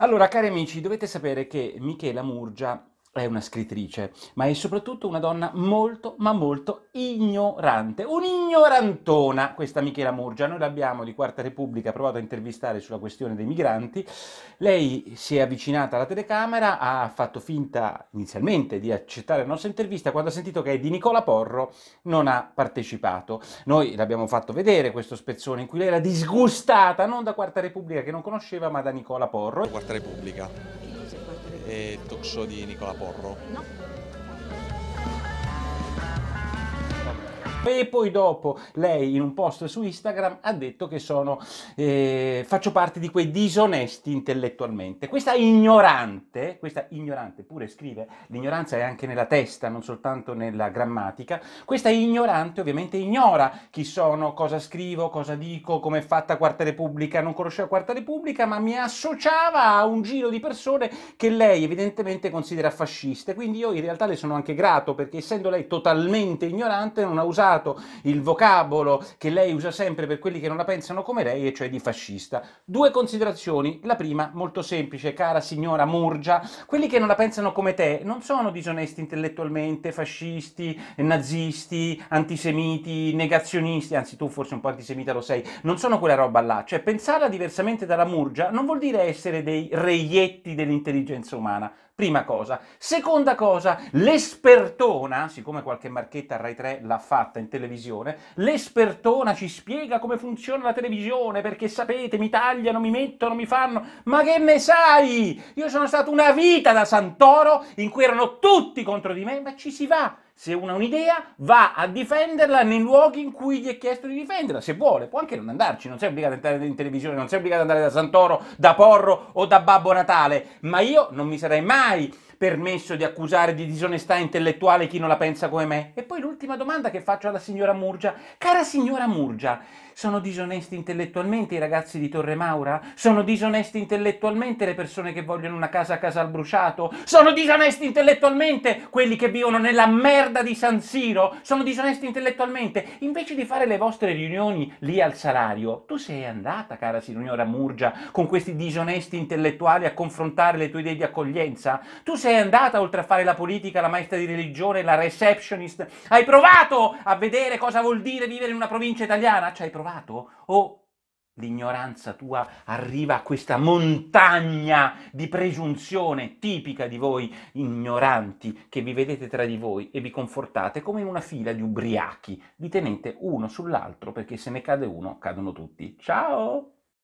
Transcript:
Allora, cari amici, dovete sapere che Michela Murgia è una scrittrice, ma è soprattutto una donna molto, ma molto ignorante, un'ignorantona, questa Michela Murgia. Noi l'abbiamo di Quarta Repubblica provato a intervistare sulla questione dei migranti. Lei si è avvicinata alla telecamera, ha fatto finta inizialmente di accettare la nostra intervista, quando ha sentito che è di Nicola Porro non ha partecipato. Noi l'abbiamo fatto vedere questo spezzone in cui lei era disgustata non da Quarta Repubblica che non conosceva, ma da Nicola Porro. Quarta Repubblica e talk show di Nicola Porro. No. E poi dopo lei in un post su Instagram ha detto che sono, eh, faccio parte di quei disonesti intellettualmente. Questa ignorante, questa ignorante pure scrive, l'ignoranza è anche nella testa, non soltanto nella grammatica, questa ignorante ovviamente ignora chi sono, cosa scrivo, cosa dico, come è fatta Quarta Repubblica, non conosceva Quarta Repubblica, ma mi associava a un giro di persone che lei evidentemente considera fasciste. Quindi io in realtà le sono anche grato perché essendo lei totalmente ignorante non ha usato usato il vocabolo che lei usa sempre per quelli che non la pensano come lei, e cioè di fascista. Due considerazioni. La prima, molto semplice, cara signora Murgia, quelli che non la pensano come te non sono disonesti intellettualmente, fascisti, nazisti, antisemiti, negazionisti, anzi tu forse un po' antisemita lo sei, non sono quella roba là. Cioè pensarla diversamente dalla Murgia non vuol dire essere dei reietti dell'intelligenza umana. Prima cosa. Seconda cosa, l'espertona, siccome qualche marchetta Rai 3 l'ha fatta, fatta in televisione, l'espertona ci spiega come funziona la televisione, perché sapete, mi tagliano, mi mettono, mi fanno, ma che ne sai? Io sono stato una vita da Santoro in cui erano tutti contro di me, ma ci si va, se uno ha un'idea, va a difenderla nei luoghi in cui gli è chiesto di difenderla, se vuole, può anche non andarci, non sei obbligato ad entrare in televisione, non sei obbligato ad andare da Santoro, da Porro o da Babbo Natale, ma io non mi sarei mai permesso di accusare di disonestà intellettuale chi non la pensa come me? E poi l'ultima domanda che faccio alla signora Murgia. Cara signora Murgia, sono disonesti intellettualmente i ragazzi di Torre Maura? Sono disonesti intellettualmente le persone che vogliono una casa a casa al bruciato? Sono disonesti intellettualmente quelli che vivono nella merda? merda di San Siro, sono disonesti intellettualmente. Invece di fare le vostre riunioni lì al salario, tu sei andata, cara signora Murgia, con questi disonesti intellettuali a confrontare le tue idee di accoglienza? Tu sei andata, oltre a fare la politica, la maestra di religione, la receptionist? Hai provato a vedere cosa vuol dire vivere in una provincia italiana? Ci hai provato? O l'ignoranza tua arriva a questa montagna di presunzione tipica di voi ignoranti che vi vedete tra di voi e vi confortate come in una fila di ubriachi, vi tenete uno sull'altro perché se ne cade uno cadono tutti. Ciao!